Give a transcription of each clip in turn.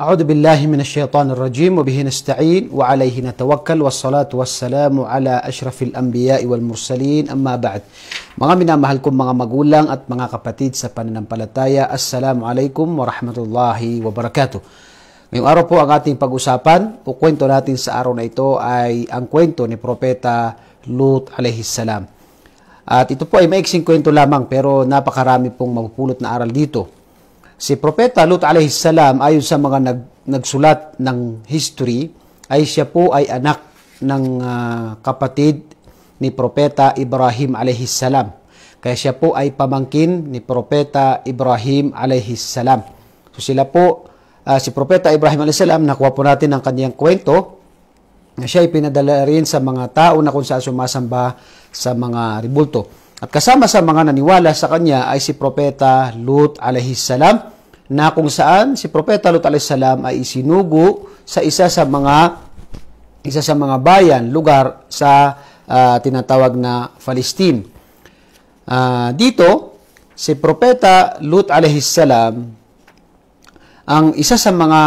أعوذ بالله من الشيطان الرجيم وبه نستعين وعليه نتوكل والصلاة والسلام على أشرف الأنبياء والمرسلين أما بعد Mga minamahal kong mga magulang at mga kapatid sa pananampalataya, Assalamu Assalamualaikum warahmatullahi wabarakatuh. Ngayong araw po ang ating pag-usapan, o kwento natin sa araw na ito ay ang kwento ni Propeta Lut alayhi salam. At ito po ay maiksing kwento lamang pero napakarami pong mapupulot na aral dito. Si Propeta Lut alayhi salam ayon sa mga nag, nagsulat ng history ay siya po ay anak ng uh, kapatid ni Propeta Ibrahim alayhi salam. Kaya siya po ay pamangkin ni Propeta Ibrahim alayhi salam. So sila po, uh, si Propeta Ibrahim alayhi salam, nakuha po natin ang kaniyang kwento na siya ay pinadala rin sa mga tao na kung saan sumasamba sa mga ribulto. At kasama sa mga naniwala sa kanya ay si Propeta Lut alayhissalam na kung saan si Propeta Lut alayhissalam ay isinugo sa isa sa mga isa sa mga bayan, lugar sa uh, tinatawag na Palestine. Uh, dito, si Propeta Lut alayhissalam ang isa sa mga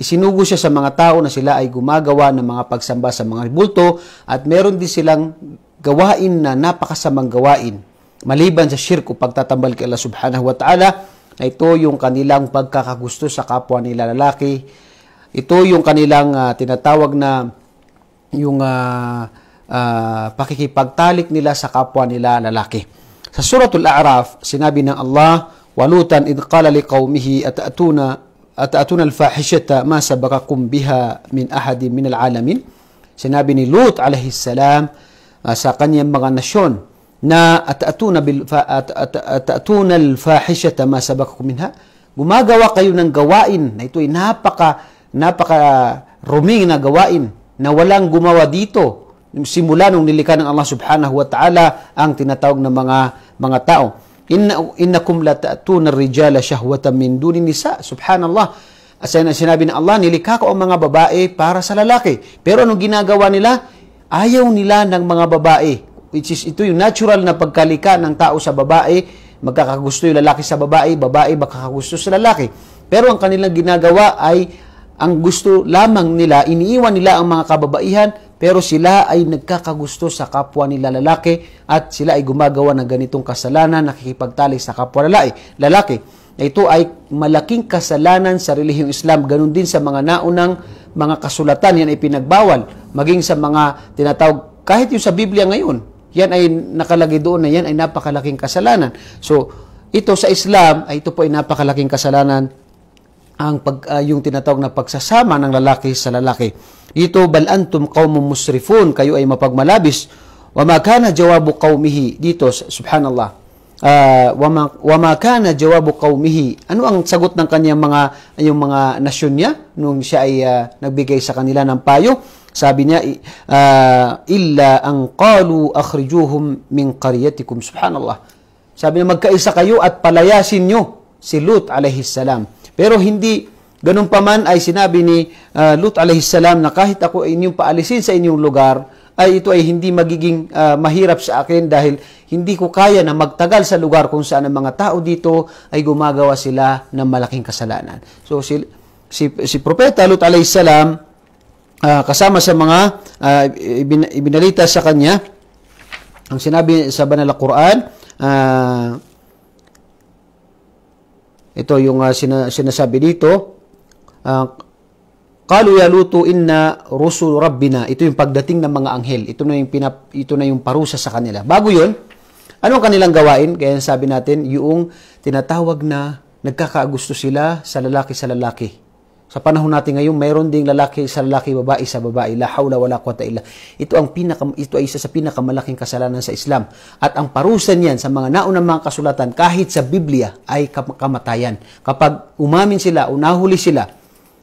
isinugo siya sa mga tao na sila ay gumagawa ng mga pagsamba sa mga bulto at meron din silang gawain na napakasamang gawain maliban sa shirk o pagtatambal kay Allah subhanahu wa ta'ala na ito yung kanilang pagkakagusto sa kapwa nila lalaki. Ito yung kanilang uh, tinatawag na yung uh, uh, pakikipagtalik nila sa kapwa nila lalaki. Sa suratul A'raf, sinabi ng Allah, "Walutan id qala liqaumihi atatuna atatuna al-fahishata ma sabaqakum biha min ahadin min al-alamin." Sinabi ni Lut alayhi salam, uh, sa kanyang mga nasyon na atatuna bil fa, at, at, at, atatuna al fahishata ma sabakakum minha gumagawa kayo ng gawain na ito ay napaka napaka ruming na gawain na walang gumawa dito simula nung nilikha ng Allah Subhanahu wa Ta'ala ang tinatawag ng mga mga tao inna innakum la ta'tuna ar-rijala shahwatan min duni nisa subhanallah na sinabi ng Allah, nilikha ko ang mga babae para sa lalaki. Pero anong ginagawa nila? Ayaw nila ng mga babae. Which is, ito yung natural na pagkalika ng tao sa babae. Magkakagusto yung lalaki sa babae, babae magkakagusto sa lalaki. Pero ang kanilang ginagawa ay ang gusto lamang nila, iniiwan nila ang mga kababaihan, pero sila ay nagkakagusto sa kapwa nila lalaki at sila ay gumagawa ng ganitong kasalanan, nakikipagtali sa kapwa lalaki. lalaki. Ito ay malaking kasalanan sa relihiyong Islam, ganun din sa mga naunang mga kasulatan, yan ay pinagbawal maging sa mga tinatawag, kahit yung sa Biblia ngayon, yan ay nakalagay doon na yan ay napakalaking kasalanan. So, ito sa Islam, ay ito po ay napakalaking kasalanan ang pag, uh, yung tinatawag na pagsasama ng lalaki sa lalaki. Ito, bal antum qaumun musrifun, kayo ay mapagmalabis. Wa ma kana jawabu qaumihi dito, subhanallah. Uh, ah, wa, ma, wa ma kana jawabu qaumihi. Ano ang sagot ng kanyang mga yung mga nasyon niya nung siya ay uh, nagbigay sa kanila ng payo? Sabi niya, uh, illa ang qalu akhrijuhum min qaryatikum. Subhanallah. Sabi niya, magkaisa kayo at palayasin nyo si Lut a.s. Pero hindi ganun pa man ay sinabi ni uh, Lut a.s. na kahit ako inyong paalisin sa inyong lugar, ay ito ay hindi magiging uh, mahirap sa akin dahil hindi ko kaya na magtagal sa lugar kung saan ang mga tao dito ay gumagawa sila ng malaking kasalanan. So si, si, si Propeta Lut a.s uh, kasama sa mga uh, ibin, ibinalita sa kanya ang sinabi sa banal na Quran uh, ito yung uh, sina, sinasabi dito uh, Qalu ya lutu inna rusul rabbina. Ito yung pagdating ng mga anghel. Ito na yung pinap, ito na yung parusa sa kanila. Bago 'yon, ano kanilang gawain? Kaya sabi natin, yung tinatawag na nagkakaagusto sila sa lalaki sa lalaki. Sa panahon natin ngayon, mayroon ding lalaki sa lalaki, babae sa babae. La hawla wala quwata illa. Ito ang pinaka ito ay isa sa pinakamalaking kasalanan sa Islam. At ang parusa niyan sa mga naunang mga kasulatan kahit sa Biblia ay kamatayan. Kapag umamin sila, unahuli sila,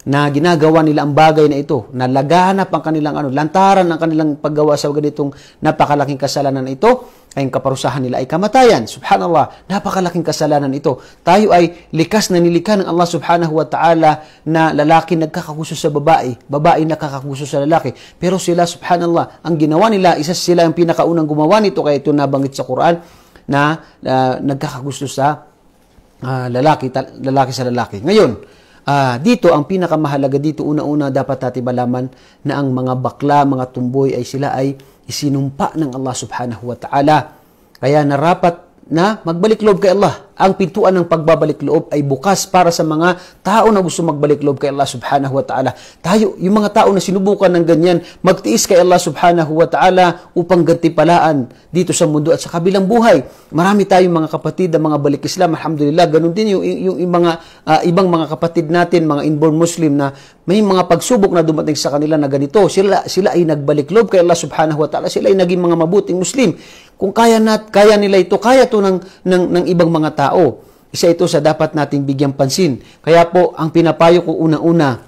na ginagawa nila ang bagay na ito, na laganap ang kanilang ano, lantaran ang kanilang paggawa sa ganitong napakalaking kasalanan ito, ay ang kaparusahan nila ay kamatayan. Subhanallah, napakalaking kasalanan ito. Tayo ay likas na nilikha ng Allah subhanahu wa ta'ala na lalaki nagkakakuso sa babae, babae nagkakakuso sa lalaki. Pero sila, subhanallah, ang ginawa nila, isa sila ang pinakaunang gumawa nito, kaya ito nabanggit sa Quran, na uh, nagkakagusto sa uh, lalaki, ta- lalaki sa lalaki. Ngayon, Uh, dito, ang pinakamahalaga dito, una-una dapat natin malaman na ang mga bakla, mga tumboy ay sila ay isinumpa ng Allah subhanahu wa ta'ala. Kaya narapat na magbalik loob kay Allah. Ang pintuan ng pagbabalik loob ay bukas para sa mga tao na gusto magbalik loob kay Allah subhanahu wa ta'ala. Tayo, yung mga tao na sinubukan ng ganyan, magtiis kay Allah subhanahu wa ta'ala upang gantipalaan dito sa mundo at sa kabilang buhay. Marami tayong mga kapatid na mga balik Islam, alhamdulillah, ganun din yung, yung, yung mga, uh, ibang mga kapatid natin, mga inborn Muslim na may mga pagsubok na dumating sa kanila na ganito. Sila, sila ay nagbalik loob kay Allah subhanahu wa ta'ala. Sila ay naging mga mabuting Muslim. Kung kaya, nat, kaya nila ito, kaya to ng, ng, ng ibang mga tao. Isa ito sa dapat nating bigyang pansin. Kaya po, ang pinapayo ko una-una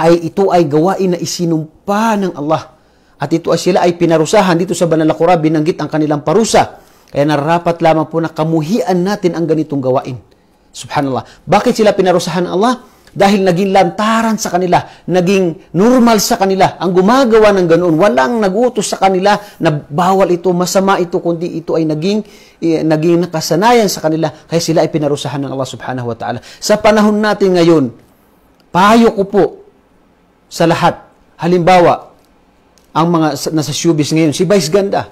ay ito ay gawain na isinumpa ng Allah. At ito ay sila ay pinarusahan dito sa Banal na Qura, binanggit ang kanilang parusa. Kaya narapat lamang po na kamuhian natin ang ganitong gawain. Subhanallah. Bakit sila pinarusahan Allah? dahil naging lantaran sa kanila, naging normal sa kanila. Ang gumagawa ng ganoon, walang nagutos sa kanila na bawal ito, masama ito, kundi ito ay naging, eh, naging nakasanayan sa kanila, kaya sila ay pinarusahan ng Allah subhanahu wa ta'ala. Sa panahon natin ngayon, payo ko po sa lahat. Halimbawa, ang mga nasa showbiz ngayon, si Vice Ganda,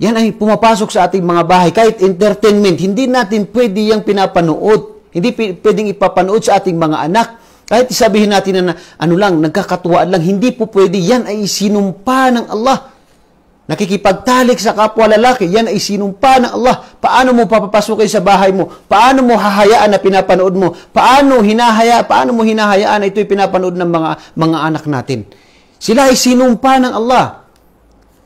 yan ay pumapasok sa ating mga bahay. Kahit entertainment, hindi natin pwede yung pinapanood. Hindi pwedeng ipapanood sa ating mga anak. Kahit sabihin natin na ano lang, nagkakatuwaan lang, hindi po pwede. Yan ay sinumpa ng Allah. Nakikipagtalik sa kapwa lalaki, yan ay sinumpa ng Allah. Paano mo papapasukin sa bahay mo? Paano mo hahayaan na pinapanood mo? Paano hinahaya, paano mo hinahayaan na ito'y pinapanood ng mga mga anak natin? Sila ay sinumpa ng Allah.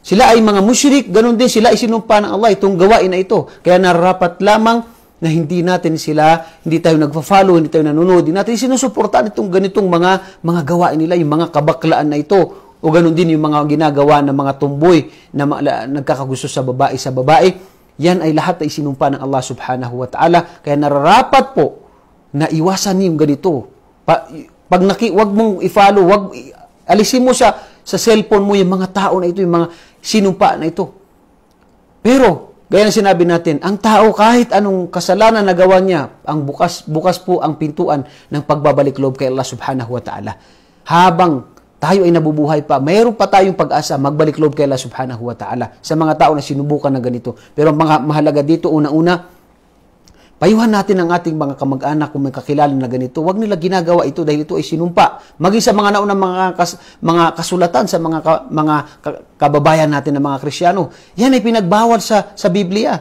Sila ay mga musyrik, ganun din sila ay sinumpa ng Allah itong gawain na ito. Kaya narapat lamang na hindi natin sila, hindi tayo nagfa-follow, hindi tayo nanonood, hindi natin sinusuportahan itong ganitong mga, mga gawain nila, yung mga kabaklaan na ito. O ganun din yung mga ginagawa ng mga tumboy na nagkakagusto sa babae sa babae. Yan ay lahat ay sinumpa ng Allah subhanahu wa ta'ala. Kaya nararapat po na iwasan niyo yung ganito. Pa, pag naki, wag mong i-follow, wag, alisin mo sa, sa cellphone mo yung mga tao na ito, yung mga sinumpa na ito. Pero, kaya na sinabi natin, ang tao kahit anong kasalanan na gawa niya, ang bukas, bukas po ang pintuan ng pagbabalik loob kay Allah subhanahu wa ta'ala. Habang tayo ay nabubuhay pa, mayroon pa tayong pag-asa magbalik loob kay Allah subhanahu wa ta'ala sa mga tao na sinubukan na ganito. Pero mga mahalaga dito, una-una, Payuhan natin ang ating mga kamag-anak kung may kakilala na ganito. Huwag nila ginagawa ito dahil ito ay sinumpa. Maging sa mga naunang mga, kas, mga kasulatan sa mga, ka, mga kababayan natin na mga Krisyano. Yan ay pinagbawal sa, sa Biblia.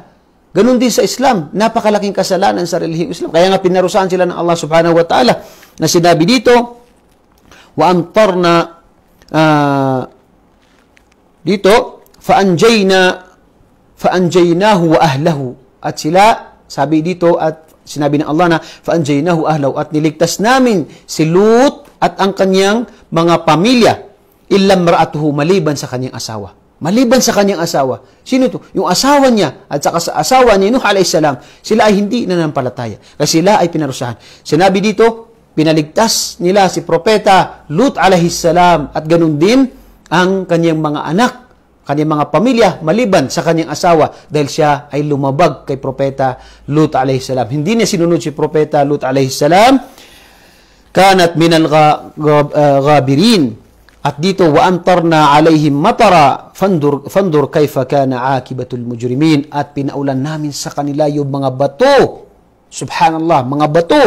Ganon din sa Islam, napakalaking kasalanan sa relihiyong Islam. Kaya nga pinarusahan sila ng Allah subhanahu wa ta'ala na sinabi dito, wa amtarna uh, ah, dito, faanjayna faanjaynahu wa ahlahu. At sila sabi dito at sinabi ng Allah na faanjaynahu ahlaw at niligtas namin si Lut at ang kanyang mga pamilya illa ra'atuhu maliban sa kanyang asawa. Maliban sa kanyang asawa. Sino to? Yung asawa niya at saka sa asawa ni Nuh a.s. Sila ay hindi nanampalataya. Kasi sila ay pinarusahan. Sinabi dito, pinaligtas nila si Propeta Lut a.s. at ganun din ang kanyang mga anak kanyang mga pamilya maliban sa kanyang asawa dahil siya ay lumabag kay Propeta Lut salam. Hindi niya sinunod si Propeta Lut salam. Kanat minal ah, gabirin. At dito, wa antarna alayhim matara fandur, fandur kayfa kana akibatul mujrimin. At pinaulan namin sa kanila yung mga bato. Subhanallah, mga bato.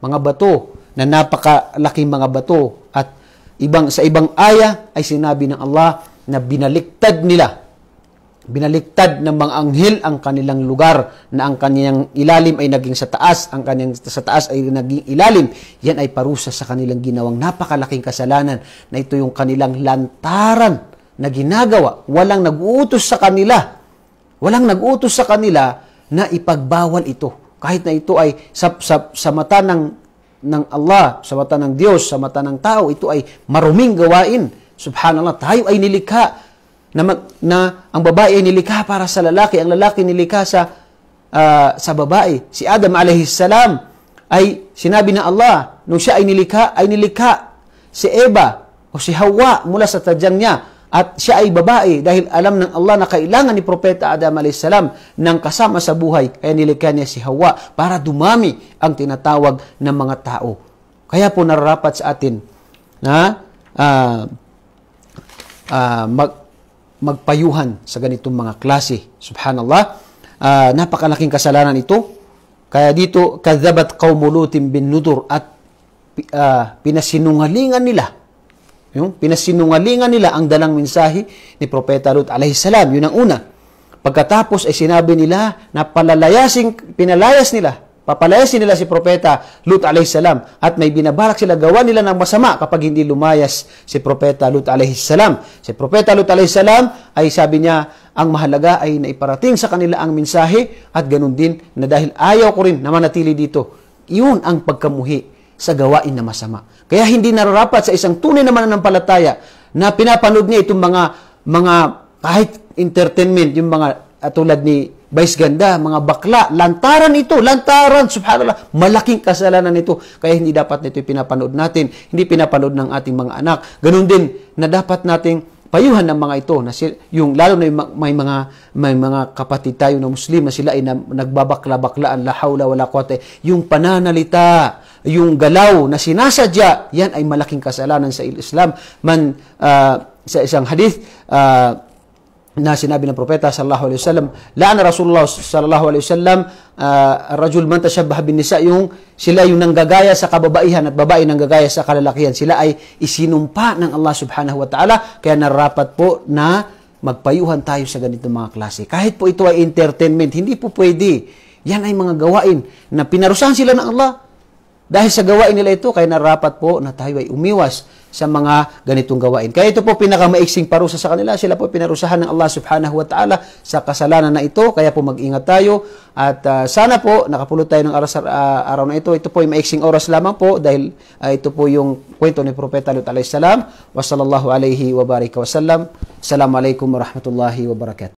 Mga bato na napakalaking mga bato. At ibang sa ibang aya ay sinabi ng Allah, na binaliktad nila binaliktad ng mga anghel ang kanilang lugar na ang kanilang ilalim ay naging sa taas, ang kanilang sa taas ay naging ilalim. Yan ay parusa sa kanilang ginawang napakalaking kasalanan na ito yung kanilang lantaran na ginagawa. Walang nag-uutos sa kanila. Walang nag-uutos sa kanila na ipagbawal ito. Kahit na ito ay sa, sa, sa mata ng, ng Allah, sa mata ng Diyos, sa mata ng tao, ito ay maruming gawain Subhanallah, tayo ay nilikha na, mag, na ang babae ay nilikha para sa lalaki, ang lalaki nilikha sa uh, sa babae. Si Adam alayhis salam ay sinabi na Allah nung siya ay nilikha ay nilikha si Eva o si Hawa mula sa tadyang niya at siya ay babae dahil alam ng Allah na kailangan ni Propeta Adam alayhis salam ng kasama sa buhay kaya nilikha niya si Hawa para dumami ang tinatawag ng mga tao. Kaya po nararapat sa atin na uh, uh, mag, magpayuhan sa ganitong mga klase. Subhanallah, uh, napakalaking kasalanan ito. Kaya dito, kadzabat qaumulutin bin nudur at uh, pinasinungalingan nila. Yung pinasinungalingan nila ang dalang mensahe ni Propeta Lut alayhisalam. Yun ang una. Pagkatapos ay sinabi nila na pinalayas nila Papalayasin nila si Propeta Lut a.s. at may binabalak sila gawa nila ng masama kapag hindi lumayas si Propeta Lut a.s. Si Propeta Lut a.s. ay sabi niya, ang mahalaga ay naiparating sa kanila ang mensahe at ganun din na dahil ayaw ko rin na manatili dito. Iyon ang pagkamuhi sa gawain na masama. Kaya hindi nararapat sa isang tunay na mananampalataya na pinapanood niya itong mga mga kahit entertainment, yung mga ah, tulad ni Bais ganda, mga bakla, lantaran ito, lantaran, subhanallah, malaking kasalanan ito. Kaya hindi dapat nito pinapanood natin, hindi pinapanood ng ating mga anak. Ganun din na dapat nating payuhan ng mga ito na sila, yung lalo na yung, may mga may mga kapatid tayo na Muslim na sila ay na, nagbabakla-baklaan la hawla wala quwata yung pananalita yung galaw na sinasadya yan ay malaking kasalanan sa Islam man uh, sa isang hadith uh, na sinabi ng propeta sallallahu alaihi wasallam laana rasulullah sallallahu alaihi wasallam uh, ah, rajul man tashabbaha bin nisa yung sila yung nanggagaya sa kababaihan at babae nanggagaya sa kalalakihan sila ay isinumpa ng Allah subhanahu wa ta'ala kaya narapat po na magpayuhan tayo sa ganitong mga klase kahit po ito ay entertainment hindi po pwede yan ay mga gawain na pinarusahan sila ng Allah dahil sa gawain nila ito kaya narapat po na tayo ay umiwas sa mga ganitong gawain. Kaya ito po pinakamaiksing parusa sa kanila. Sila po pinarusahan ng Allah subhanahu wa ta'ala sa kasalanan na ito. Kaya po mag-ingat tayo. At uh, sana po nakapulot tayo ng aras, uh, araw na ito. Ito po ay maiksing oras lamang po dahil uh, ito po yung kwento ni Propeta Lut alayhi salam. Wa sallallahu alayhi wa barika wa sallam. Assalamualaikum warahmatullahi wabarakatuh.